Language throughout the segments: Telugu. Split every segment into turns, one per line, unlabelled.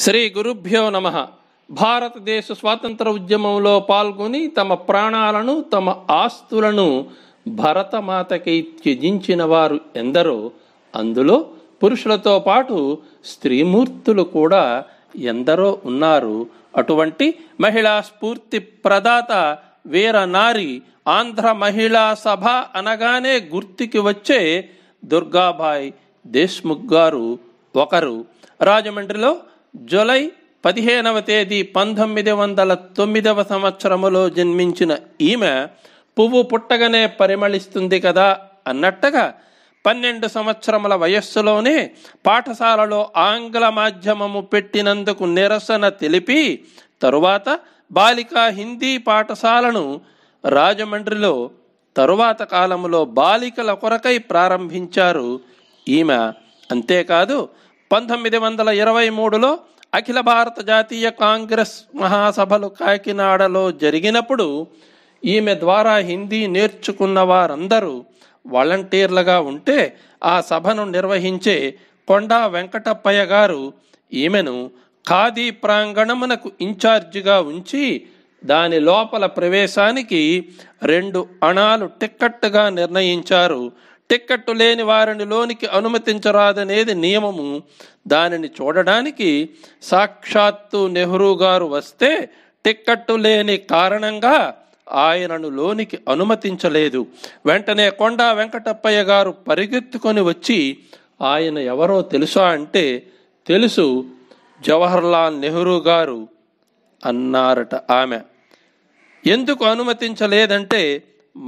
శ్రీ గురుభ్యో నమ భారతదేశ స్వాతంత్ర ఉద్యమంలో పాల్గొని తమ ప్రాణాలను తమ ఆస్తులను భరతమాతకి త్యజించిన వారు ఎందరో అందులో పురుషులతో పాటు స్త్రీమూర్తులు కూడా ఎందరో ఉన్నారు అటువంటి మహిళా స్ఫూర్తి ప్రదాత నారి ఆంధ్ర మహిళా సభ అనగానే గుర్తుకి వచ్చే దుర్గాబాయ్ దేశ్ముఖ్ గారు ఒకరు రాజమండ్రిలో జులై పదిహేనవ తేదీ పంతొమ్మిది వందల తొమ్మిదవ సంవత్సరములో జన్మించిన ఈమె పువ్వు పుట్టగనే పరిమళిస్తుంది కదా అన్నట్టుగా పన్నెండు సంవత్సరముల వయస్సులోనే పాఠశాలలో ఆంగ్ల మాధ్యమము పెట్టినందుకు నిరసన తెలిపి తరువాత బాలికా హిందీ పాఠశాలను రాజమండ్రిలో తరువాత కాలంలో బాలికల కొరకై ప్రారంభించారు ఈమె అంతేకాదు పంతొమ్మిది వందల ఇరవై మూడులో అఖిల భారత జాతీయ కాంగ్రెస్ మహాసభలు కాకినాడలో జరిగినప్పుడు ఈమె ద్వారా హిందీ నేర్చుకున్న వారందరూ వాలంటీర్లుగా ఉంటే ఆ సభను నిర్వహించే కొండా వెంకటప్పయ్య గారు ఈమెను ఖాదీ ప్రాంగణమునకు ఇన్ఛార్జిగా ఉంచి దాని లోపల ప్రవేశానికి రెండు అణాలు టిక్కట్టుగా నిర్ణయించారు టిక్కెట్టు లేని వారిని లోనికి అనుమతించరాదనేది నియమము దానిని చూడడానికి సాక్షాత్తు నెహ్రూ గారు వస్తే టిక్కెట్టు లేని కారణంగా ఆయనను లోనికి అనుమతించలేదు వెంటనే కొండా వెంకటప్పయ్య గారు పరిగెత్తుకొని వచ్చి ఆయన ఎవరో తెలుసా అంటే తెలుసు జవహర్లాల్ నెహ్రూ గారు అన్నారట ఆమె ఎందుకు అనుమతించలేదంటే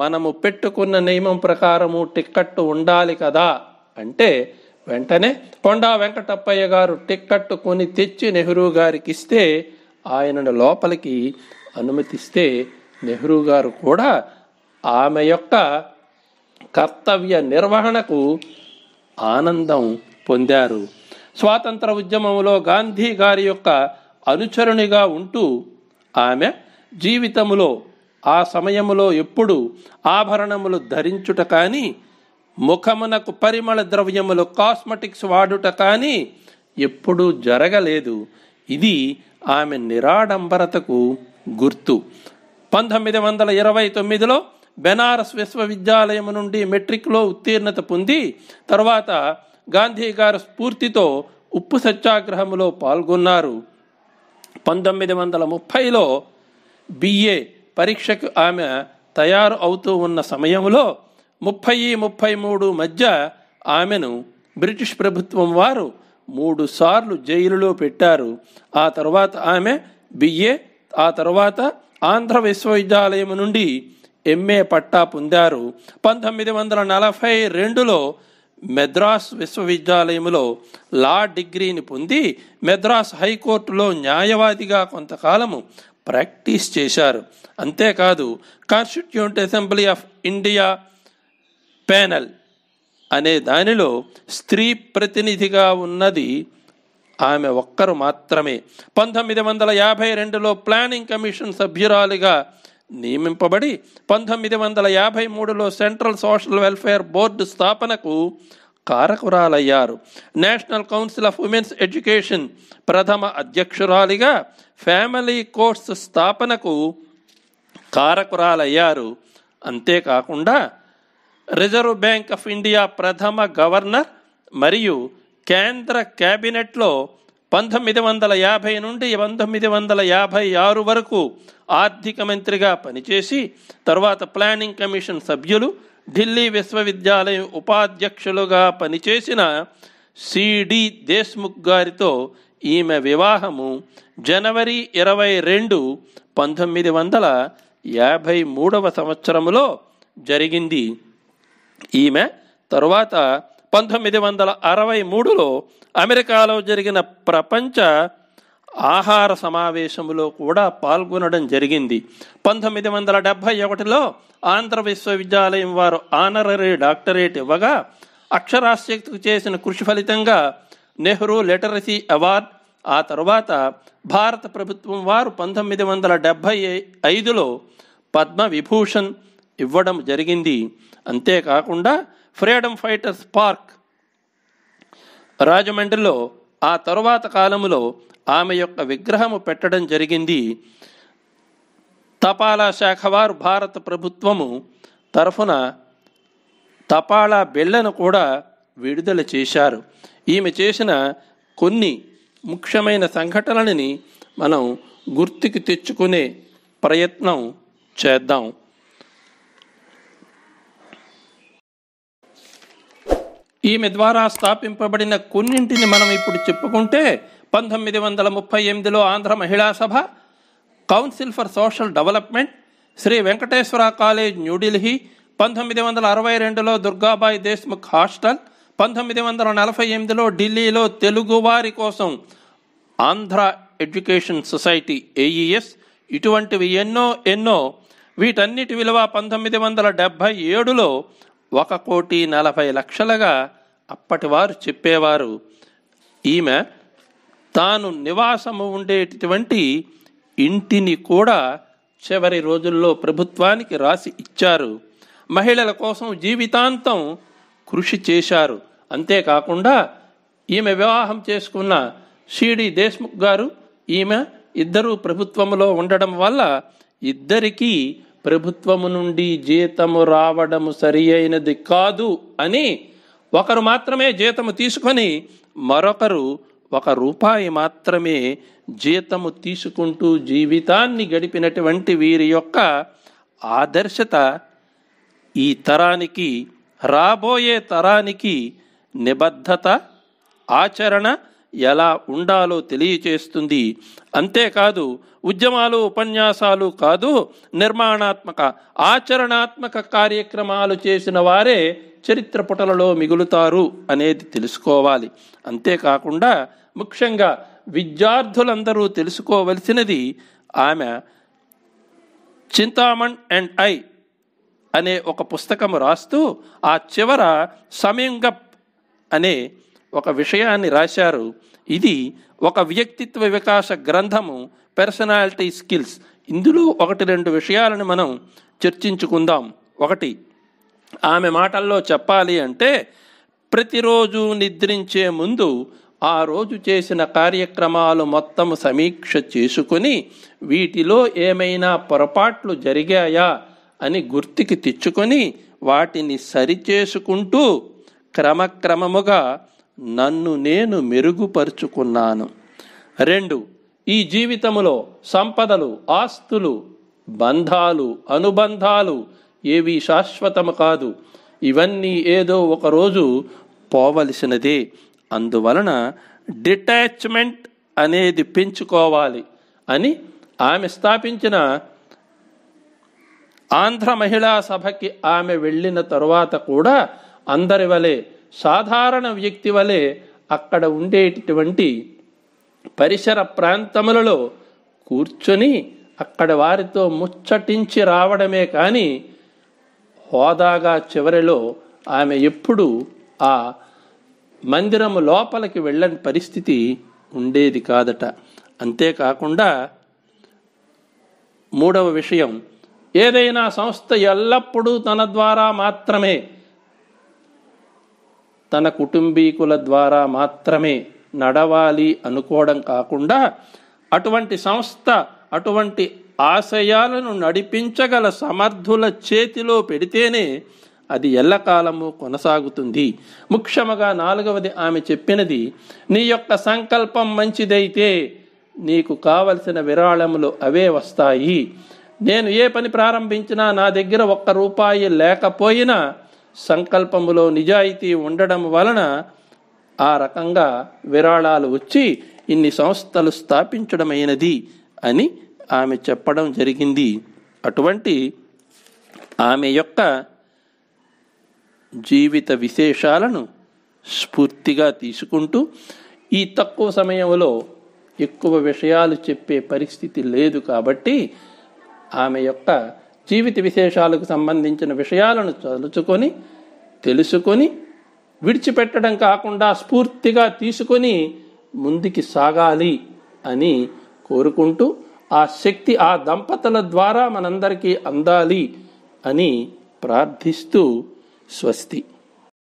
మనము పెట్టుకున్న నియమం ప్రకారము టిక్కట్టు ఉండాలి కదా అంటే వెంటనే కొండా వెంకటప్పయ్య గారు టిక్కట్టు కొని తెచ్చి నెహ్రూ గారికి ఇస్తే ఆయనను లోపలికి అనుమతిస్తే నెహ్రూ గారు కూడా ఆమె యొక్క కర్తవ్య నిర్వహణకు ఆనందం పొందారు స్వాతంత్ర ఉద్యమంలో గాంధీ గారి యొక్క అనుచరునిగా ఉంటూ ఆమె జీవితంలో ఆ సమయములో ఎప్పుడు ఆభరణములు ధరించుట కానీ ముఖమునకు పరిమళ ద్రవ్యములు కాస్మెటిక్స్ వాడుట కానీ ఎప్పుడూ జరగలేదు ఇది ఆమె నిరాడంబరతకు గుర్తు పంతొమ్మిది వందల ఇరవై తొమ్మిదిలో బెనారస్ విశ్వవిద్యాలయం నుండి మెట్రిక్లో ఉత్తీర్ణత పొంది తర్వాత గాంధీ గారు స్ఫూర్తితో ఉప్పు సత్యాగ్రహంలో పాల్గొన్నారు పంతొమ్మిది వందల ముప్పైలో బిఏ పరీక్షకు ఆమె తయారు అవుతూ ఉన్న సమయంలో ముప్పై ముప్పై మూడు మధ్య ఆమెను బ్రిటిష్ ప్రభుత్వం వారు మూడు సార్లు జైలులో పెట్టారు ఆ తర్వాత ఆమె బిఏ ఆ తర్వాత ఆంధ్ర విశ్వవిద్యాలయం నుండి ఎంఏ పట్టా పొందారు పంతొమ్మిది వందల నలభై రెండులో మెద్రాస్ విశ్వవిద్యాలయంలో లా డిగ్రీని పొంది మెద్రాస్ హైకోర్టులో న్యాయవాదిగా కొంతకాలము ప్రాక్టీస్ చేశారు అంతేకాదు constituent assembly of India panel అనే దానిలో స్త్రీ ప్రతినిధిగా ఉన్నది ఆమె ఒక్కరు మాత్రమే పంతొమ్మిది వందల యాభై రెండులో ప్లానింగ్ కమిషన్ సభ్యురాలిగా నియమింపబడి పంతొమ్మిది వందల యాభై మూడులో సెంట్రల్ సోషల్ వెల్ఫేర్ బోర్డు స్థాపనకు కారకురాలయ్యారు national council of women's education ప్రథమ అధ్యక్షురాలిగా ఫ్యామిలీ కోర్స్ స్థాపనకు కారకురాలయ్యారు అంతేకాకుండా రిజర్వ్ బ్యాంక్ ఆఫ్ ఇండియా ప్రథమ గవర్నర్ మరియు కేంద్ర క్యాబినెట్లో పంతొమ్మిది వందల యాభై నుండి పంతొమ్మిది వందల యాభై ఆరు వరకు ఆర్థిక మంత్రిగా పనిచేసి తర్వాత ప్లానింగ్ కమిషన్ సభ్యులు ఢిల్లీ విశ్వవిద్యాలయం ఉపాధ్యక్షులుగా పనిచేసిన సిడి దేశ్ముఖ్ గారితో ఈమె వివాహము జనవరి ఇరవై రెండు పంతొమ్మిది వందల యాభై మూడవ సంవత్సరంలో జరిగింది ఈమె తరువాత పంతొమ్మిది వందల అరవై మూడులో అమెరికాలో జరిగిన ప్రపంచ ఆహార సమావేశంలో కూడా పాల్గొనడం జరిగింది పంతొమ్మిది వందల డెబ్భై ఒకటిలో ఆంధ్ర విశ్వవిద్యాలయం వారు ఆనరీ డాక్టరేట్ ఇవ్వగా అక్షరాస్యతకు చేసిన కృషి ఫలితంగా నెహ్రూ లిటరసీ అవార్డ్ ఆ తరువాత భారత ప్రభుత్వం వారు పంతొమ్మిది వందల డెబ్భై ఐదులో పద్మ విభూషణ్ ఇవ్వడం జరిగింది అంతేకాకుండా ఫ్రీడమ్ ఫైటర్స్ పార్క్ రాజమండ్రిలో ఆ తరువాత కాలంలో ఆమె యొక్క విగ్రహము పెట్టడం జరిగింది తపాలా శాఖ వారు భారత ప్రభుత్వము తరఫున తపాలా బిళ్ళను కూడా విడుదల చేశారు ఈమె చేసిన కొన్ని ముఖ్యమైన సంఘటనలని మనం గుర్తుకు తెచ్చుకునే ప్రయత్నం చేద్దాం ఈమె ద్వారా స్థాపింపబడిన కొన్నింటిని మనం ఇప్పుడు చెప్పుకుంటే పంతొమ్మిది వందల ముప్పై ఎనిమిదిలో Andhra Mahila Sabha council for social development Shri Venkateswara college New Delhi పంతొమ్మిది వందల అరవై రెండులో దుర్గాబాయి దేశ్ముఖ్ హాస్టల్ పంతొమ్మిది వందల నలభై ఎనిమిదిలో ఢిల్లీలో తెలుగువారి కోసం ఆంధ్ర ఎడ్యుకేషన్ సొసైటీ ఏఈఎస్ ఇటువంటివి ఎన్నో ఎన్నో వీటన్నిటి విలువ పంతొమ్మిది వందల డెబ్భై ఏడులో ఒక కోటి నలభై లక్షలుగా అప్పటివారు చెప్పేవారు ఈమె తాను నివాసము ఉండేటటువంటి ఇంటిని కూడా చివరి రోజుల్లో ప్రభుత్వానికి రాసి ఇచ్చారు మహిళల కోసం జీవితాంతం కృషి చేశారు అంతేకాకుండా ఈమె వివాహం చేసుకున్న షిడి దేశ్ముఖ్ గారు ఈమె ఇద్దరు ప్రభుత్వంలో ఉండడం వల్ల ఇద్దరికీ ప్రభుత్వము నుండి జీతము రావడము సరి అయినది కాదు అని ఒకరు మాత్రమే జీతము తీసుకొని మరొకరు ఒక రూపాయి మాత్రమే జీతము తీసుకుంటూ జీవితాన్ని గడిపినటువంటి వీరి యొక్క ఆదర్శత ఈ తరానికి రాబోయే తరానికి నిబద్ధత ఆచరణ ఎలా ఉండాలో తెలియచేస్తుంది అంతేకాదు ఉద్యమాలు ఉపన్యాసాలు కాదు నిర్మాణాత్మక ఆచరణాత్మక కార్యక్రమాలు చేసిన వారే చరిత్ర పుటలలో మిగులుతారు అనేది తెలుసుకోవాలి అంతేకాకుండా ముఖ్యంగా విద్యార్థులందరూ తెలుసుకోవలసినది ఆమె చింతామణ్ అండ్ ఐ అనే ఒక పుస్తకం రాస్తూ ఆ చివర సమింగప్ అనే ఒక విషయాన్ని రాశారు ఇది ఒక వ్యక్తిత్వ వికాస గ్రంథము పర్సనాలిటీ స్కిల్స్ ఇందులో ఒకటి రెండు విషయాలను మనం చర్చించుకుందాం ఒకటి ఆమె మాటల్లో చెప్పాలి అంటే ప్రతిరోజు నిద్రించే ముందు ఆ రోజు చేసిన కార్యక్రమాలు మొత్తం సమీక్ష చేసుకుని వీటిలో ఏమైనా పొరపాట్లు జరిగాయా అని గుర్తుకి తెచ్చుకొని వాటిని సరిచేసుకుంటూ క్రమక్రమముగా నన్ను నేను మెరుగుపరుచుకున్నాను రెండు ఈ జీవితములో సంపదలు ఆస్తులు బంధాలు అనుబంధాలు ఏవి శాశ్వతము కాదు ఇవన్నీ ఏదో ఒకరోజు పోవలసినదే అందువలన డిటాచ్మెంట్ అనేది పెంచుకోవాలి అని ఆమె స్థాపించిన ఆంధ్ర మహిళా సభకి ఆమె వెళ్ళిన తరువాత కూడా అందరి వలె సాధారణ వ్యక్తి వలె అక్కడ ఉండేటటువంటి పరిసర ప్రాంతములలో కూర్చొని అక్కడ వారితో ముచ్చటించి రావడమే కానీ హోదాగా చివరిలో ఆమె ఎప్పుడు ఆ మందిరము లోపలికి వెళ్ళని పరిస్థితి ఉండేది కాదట అంతేకాకుండా మూడవ విషయం ఏదైనా సంస్థ ఎల్లప్పుడూ తన ద్వారా మాత్రమే తన కుటుంబీకుల ద్వారా మాత్రమే నడవాలి అనుకోవడం కాకుండా అటువంటి సంస్థ అటువంటి ఆశయాలను నడిపించగల సమర్థుల చేతిలో పెడితేనే అది ఎల్లకాలము కొనసాగుతుంది ముఖ్యముగా నాలుగవది ఆమె చెప్పినది నీ యొక్క సంకల్పం మంచిదైతే నీకు కావలసిన విరాళములు అవే వస్తాయి నేను ఏ పని ప్రారంభించినా నా దగ్గర ఒక్క రూపాయి లేకపోయినా సంకల్పములో నిజాయితీ ఉండడం వలన ఆ రకంగా విరాళాలు వచ్చి ఇన్ని సంస్థలు స్థాపించడమైనది అని ఆమె చెప్పడం జరిగింది అటువంటి ఆమె యొక్క జీవిత విశేషాలను స్ఫూర్తిగా తీసుకుంటూ ఈ తక్కువ సమయంలో ఎక్కువ విషయాలు చెప్పే పరిస్థితి లేదు కాబట్టి ఆమె యొక్క జీవిత విశేషాలకు సంబంధించిన విషయాలను తలుచుకొని తెలుసుకొని విడిచిపెట్టడం కాకుండా స్ఫూర్తిగా తీసుకొని ముందుకి సాగాలి అని కోరుకుంటూ ఆ శక్తి ఆ దంపతుల ద్వారా మనందరికీ అందాలి అని ప్రార్థిస్తూ స్వస్తి